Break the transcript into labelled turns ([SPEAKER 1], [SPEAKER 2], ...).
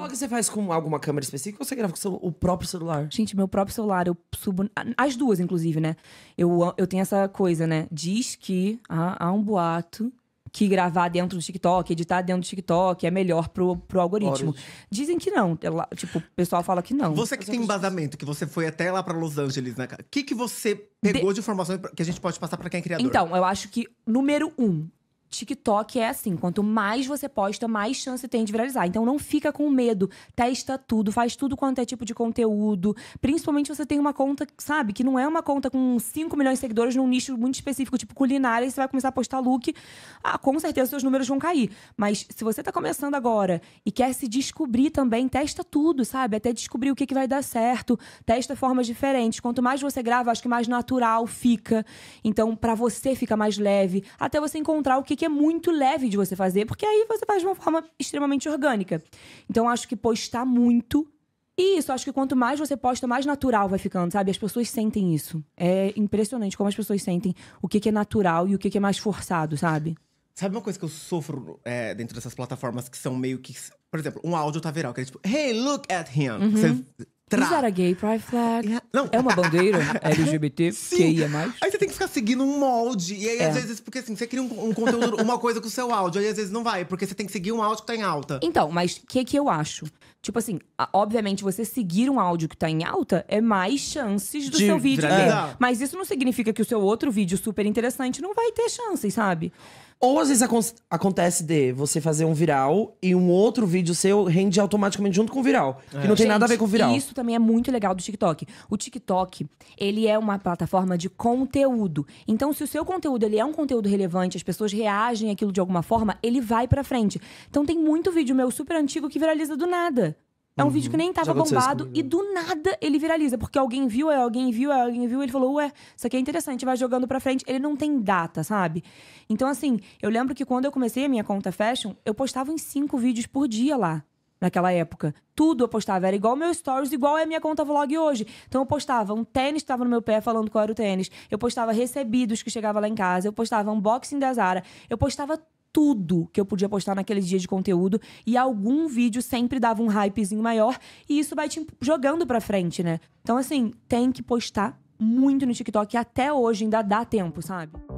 [SPEAKER 1] Vlog você faz com alguma câmera específica ou você grava com o próprio celular? Gente, meu próprio celular, eu subo. As duas, inclusive, né? Eu, eu tenho essa coisa, né? Diz que há, há um boato que gravar dentro do TikTok, editar dentro do TikTok é melhor pro, pro algoritmo. Dizem que não. Ela, é tipo, o pessoal fala que não. Você que tem embasamento, que você foi até lá para Los Angeles, né, cara? O que, que você pegou de... de informação que a gente pode passar para quem é criador? Então, eu acho que, número um, TikTok é assim, quanto mais você posta, mais chance tem de viralizar. Então não fica com medo, testa tudo, faz tudo quanto é tipo de conteúdo. Principalmente você tem uma conta, sabe, que não é uma conta com 5 milhões de seguidores num nicho muito específico, tipo culinária, e você vai começar a postar look, ah, com certeza seus números vão cair. Mas se você tá começando agora e quer se descobrir também, testa tudo, sabe? Até descobrir o que, que vai dar certo, testa formas diferentes. Quanto mais você grava, acho que mais natural fica. Então, para você fica mais leve, até você encontrar o que que é muito leve de você fazer, porque aí você faz de uma forma extremamente orgânica. Então acho que postar muito. E isso, acho que quanto mais você posta, mais natural vai ficando, sabe? As pessoas sentem isso. É impressionante como as pessoas sentem o que, que é natural e o que, que é mais forçado, sabe? Sabe uma coisa que eu sofro é, dentro dessas plataformas que são meio que. Por exemplo, um áudio tá viral, que é tipo, hey, look at him. Uhum. Você Tra. Is a gay pride flag? Yeah. É. Não. É uma bandeira LGBT Sim. que ia mais? Aí você tem que ficar seguindo um molde. E aí, é. às vezes, porque assim, você cria um, um conteúdo, uma coisa com o seu áudio. Aí, às vezes, não vai. Porque você tem que seguir um áudio que tá em alta. Então, mas o que que eu acho? Tipo assim, obviamente, você seguir um áudio que tá em alta é mais chances do De, seu vídeo ter. Mas isso não significa que o seu outro vídeo super interessante não vai ter chances, sabe? Ou às vezes acon acontece de você fazer um viral e um outro vídeo seu rende automaticamente junto com o viral. É. Que não tem Gente, nada a ver com o viral. Isso também é muito legal do TikTok. O TikTok, ele é uma plataforma de conteúdo. Então, se o seu conteúdo ele é um conteúdo relevante, as pessoas reagem aquilo de alguma forma, ele vai pra frente. Então tem muito vídeo meu super antigo que viraliza do nada. É um uhum. vídeo que nem tava bombado e né? do nada ele viraliza. Porque alguém viu, é alguém viu, é alguém viu. Ele falou, ué, isso aqui é interessante. Vai jogando pra frente. Ele não tem data, sabe? Então, assim, eu lembro que quando eu comecei a minha conta fashion, eu postava em cinco vídeos por dia lá. Naquela época. Tudo eu postava. Era igual meu stories, igual é a minha conta vlog hoje. Então eu postava um tênis que tava no meu pé falando qual era o tênis. Eu postava recebidos que chegava lá em casa. Eu postava unboxing da Zara. Eu postava tudo que eu podia postar naqueles dias de conteúdo e algum vídeo sempre dava um hypezinho maior e isso vai te jogando pra frente, né? Então, assim, tem que postar muito no TikTok e até hoje ainda dá tempo, sabe?